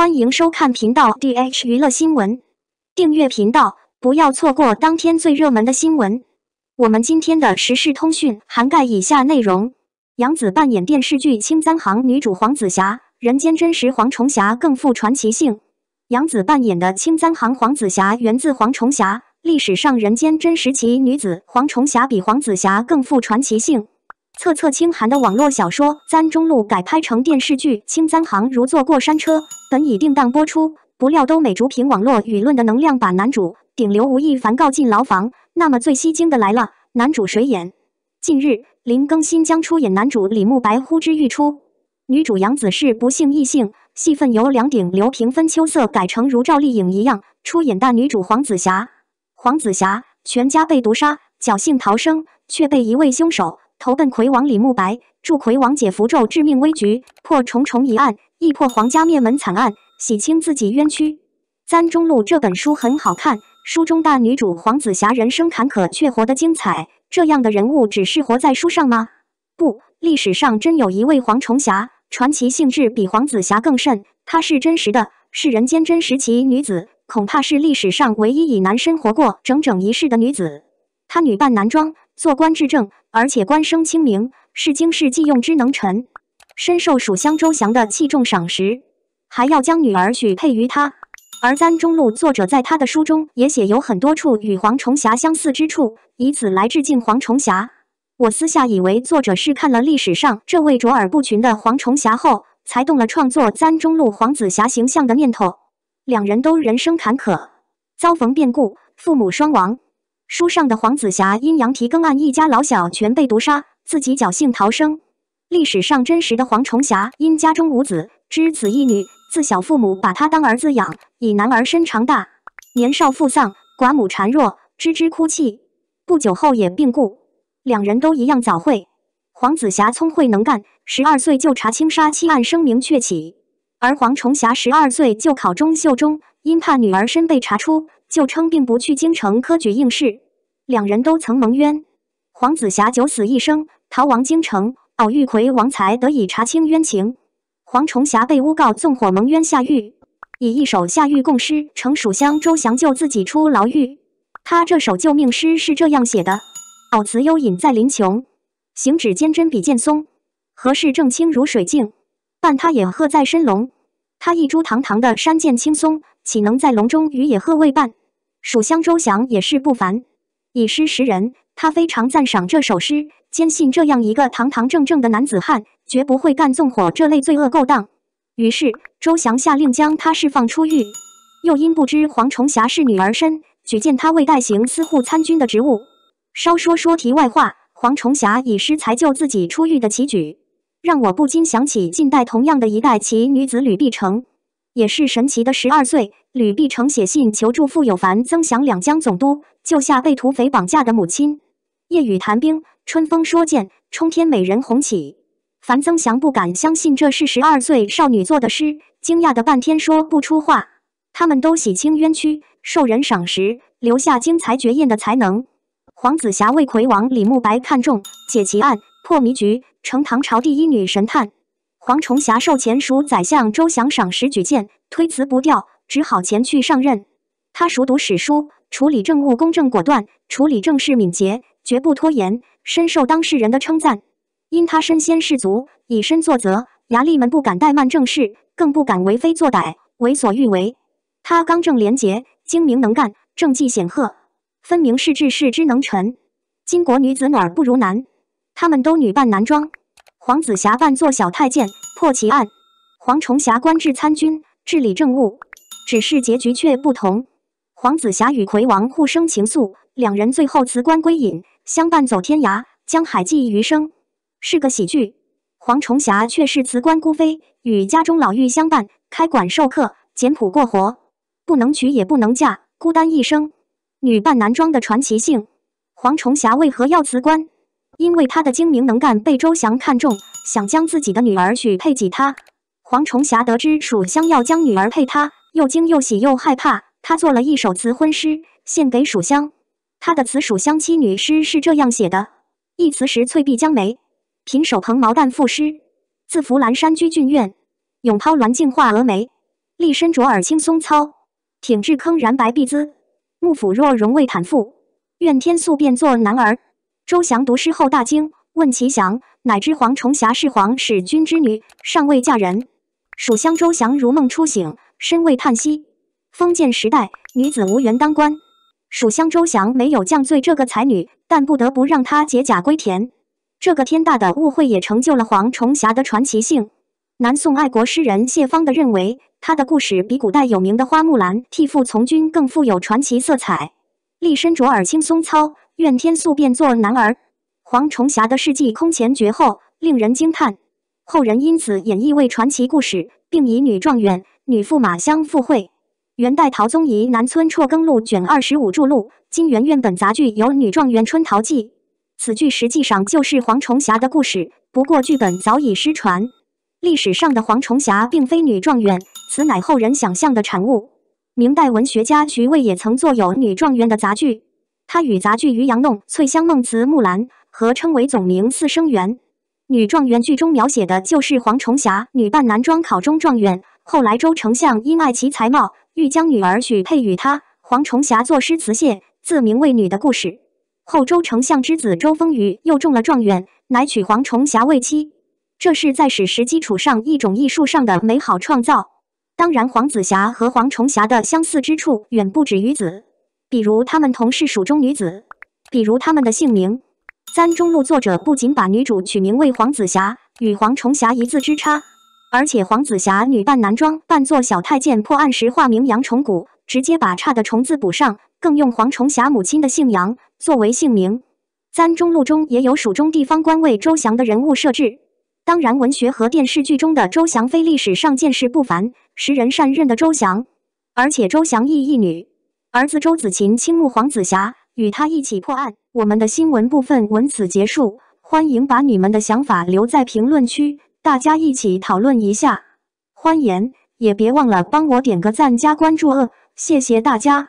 欢迎收看频道 D H 娱乐新闻，订阅频道，不要错过当天最热门的新闻。我们今天的时事通讯涵盖以下内容：杨紫扮演电视剧《青簪行》女主黄子霞，人间真实黄崇霞更富传奇性。杨紫扮演的《青簪行》黄子霞源自黄崇霞，历史上人间真实其女子黄崇霞比黄子霞更富传奇性。测测清寒》的网络小说《簪中路》改拍成电视剧，《青簪行》如坐过山车，本已定档播出，不料都美竹凭网络舆论的能量把男主顶流吴亦凡告进牢房。那么最吸睛的来了，男主谁演？近日林更新将出演男主李慕白，呼之欲出。女主杨紫是不幸异性，戏份由两顶流平分秋色，改成如赵丽颖一样出演大女主黄紫霞。黄紫霞全家被毒杀，侥幸逃生，却被一位凶手。投奔魁王李慕白，助魁王解符咒致命危局，破重重疑案，亦破皇家灭门惨案，洗清自己冤屈。《簪中录》这本书很好看，书中大女主黄紫霞人生坎坷却活得精彩，这样的人物只是活在书上吗？不，历史上真有一位黄崇霞，传奇性质比黄紫霞更甚，她是真实的，是人间真实其女子，恐怕是历史上唯一以男生活过整整一世的女子，她女扮男装。做官至政，而且官声清明，是经世济用之能臣，深受蜀乡周祥的器重赏识，还要将女儿许配于他。而簪中录作者在他的书中也写有很多处与黄崇霞相似之处，以此来致敬黄崇霞。我私下以为，作者是看了历史上这位卓尔不群的黄崇霞后，才动了创作簪中路黄子霞形象的念头。两人都人生坎坷，遭逢变故，父母双亡。书上的黄子霞因羊皮更案，一家老小全被毒杀，自己侥幸逃生。历史上真实的黄崇霞因家中无子，只子一女，自小父母把她当儿子养，以男儿身长大。年少父丧，寡母孱弱，吱吱哭泣。不久后也病故，两人都一样早慧。黄子霞聪慧能干，十二岁就查青纱妻案，声名鹊起。而黄崇霞十二岁就考中秀中，因怕女儿身被查出。就称并不去京城科举应试，两人都曾蒙冤。黄子霞九死一生，逃亡京城，偶遇魁王才得以查清冤情。黄崇霞被诬告纵火蒙冤下狱，以一首下狱供诗呈蜀乡周祥，救自己出牢狱。他这首救命诗是这样写的：偶辞幽隐在林琼，行止坚贞比剑松。何事正清如水镜，伴他野鹤在深笼。他一株堂堂的山涧青松，岂能在笼中与野鹤为伴？蜀乡周翔也是不凡，以诗识人，他非常赞赏这首诗，坚信这样一个堂堂正正的男子汉，绝不会干纵火这类罪恶勾当。于是，周翔下令将他释放出狱，又因不知黄崇霞是女儿身，举荐他为代行司户参军的职务。稍说说题外话，黄崇霞以诗才救自己出狱的棋举，让我不禁想起近代同样的一代奇女子吕碧城。也是神奇的十二岁吕碧城写信求助傅有凡、曾祥两江总督，救下被土匪绑架的母亲。夜雨谈兵，春风说剑，冲天美人红起。樊增祥不敢相信这是十二岁少女做的诗，惊讶的半天说不出话。他们都洗清冤屈，受人赏识，留下惊才绝艳的才能。黄子霞为魁王李慕白看中，解其案，破迷局，成唐朝第一女神探。王重霞受前蜀宰相周翔赏识举荐，推辞不掉，只好前去上任。他熟读史书，处理政务公正果断，处理政事敏捷，绝不拖延，深受当事人的称赞。因他身先士卒，以身作则，衙吏们不敢怠慢政事，更不敢为非作歹，为所欲为。他刚正廉洁，精明能干，政绩显赫，分明是治世之能臣。金国女子哪儿不如男？他们都女扮男装。黄子霞扮作小太监破奇案，黄崇霞官至参军治理政务，只是结局却不同。黄子霞与魁王互生情愫，两人最后辞官归隐，相伴走天涯，江海寄余生，是个喜剧。黄崇霞却是辞官孤飞，与家中老妪相伴，开馆授课，简朴过活，不能娶也不能嫁，孤单一生。女扮男装的传奇性，黄崇霞为何要辞官？因为他的精明能干，被周祥看中，想将自己的女儿许配给他。黄崇霞得知蜀香要将女儿配他，又惊又喜又害怕。他做了一首词婚诗献给蜀香。他的词《蜀香妻女诗》是这样写的：一词时翠碧江梅，凭手捧毛淡赋诗。自拂阑山居俊院，咏抛鸾镜画蛾眉。立身卓尔青松操，挺志铿然白璧姿。幕府若容未坦腹，愿天素变作男儿。周祥读诗后大惊，问其祥，乃知黄崇霞是黄使君之女，尚未嫁人。蜀乡周祥如梦初醒，深为叹息。封建时代女子无缘当官，蜀乡周祥没有降罪这个才女，但不得不让她解甲归田。这个天大的误会也成就了黄崇霞的传奇性。南宋爱国诗人谢芳的认为，她的故事比古代有名的花木兰替父从军更富有传奇色彩。立身卓尔，轻松操。愿天素变作男儿。黄崇霞的事迹空前绝后，令人惊叹。后人因此演绎为传奇故事，并以女状元、女驸马相附会。元代陶宗仪《南村辍耕录》卷二十五著录《金元院本杂剧》，有《女状元春桃记》。此剧实际上就是黄崇霞的故事，不过剧本早已失传。历史上的黄崇霞并非女状元，此乃后人想象的产物。明代文学家徐渭也曾作有《女状元》的杂剧。他与杂剧《渔阳弄》《翠香梦》《词木兰》合称为总名“四声元。女状元剧中描写的就是黄崇霞女扮男装考中状元，后来周丞相因爱其才貌，欲将女儿许配与他。黄崇霞作诗词谢，自名为女的故事。后周丞相之子周风雨又中了状元，乃娶黄崇霞为妻。这是在史实基础上一种艺术上的美好创造。当然，黄子霞和黄崇霞的相似之处远不止于此。比如他们同是蜀中女子，比如他们的姓名。三中路作者不仅把女主取名为黄子霞，与黄重霞一字之差，而且黄子霞女扮男装，扮作小太监破案时化名杨崇古，直接把差的“重字补上，更用黄重霞母亲的姓杨作为姓名。三中路中也有蜀中地方官位周翔的人物设置，当然文学和电视剧中的周翔非历史上见识不凡、识人善任的周翔，而且周翔亦一女。儿子周子琴倾慕黄子霞，与他一起破案。我们的新闻部分文此结束，欢迎把你们的想法留在评论区，大家一起讨论一下。欢迎，也别忘了帮我点个赞加关注哦，谢谢大家。